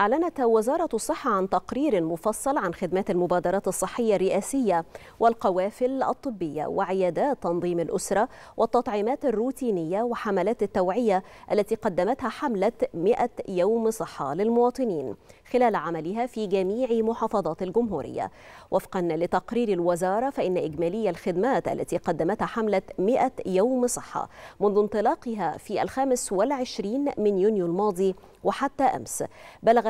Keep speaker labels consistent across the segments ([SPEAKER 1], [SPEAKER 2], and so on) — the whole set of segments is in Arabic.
[SPEAKER 1] أعلنت وزارة الصحة عن تقرير مفصل عن خدمات المبادرات الصحية الرئاسية والقوافل الطبية وعيادات تنظيم الأسرة والتطعيمات الروتينية وحملات التوعية التي قدمتها حملة 100 يوم صحة للمواطنين خلال عملها في جميع محافظات الجمهورية وفقا لتقرير الوزارة فإن إجمالي الخدمات التي قدمتها حملة 100 يوم صحة منذ انطلاقها في الخامس والعشرين من يونيو الماضي وحتى أمس بلغ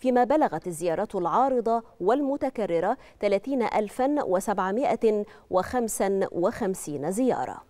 [SPEAKER 1] فيما بلغت الزيارات العارضة والمتكررة 30755 زيارة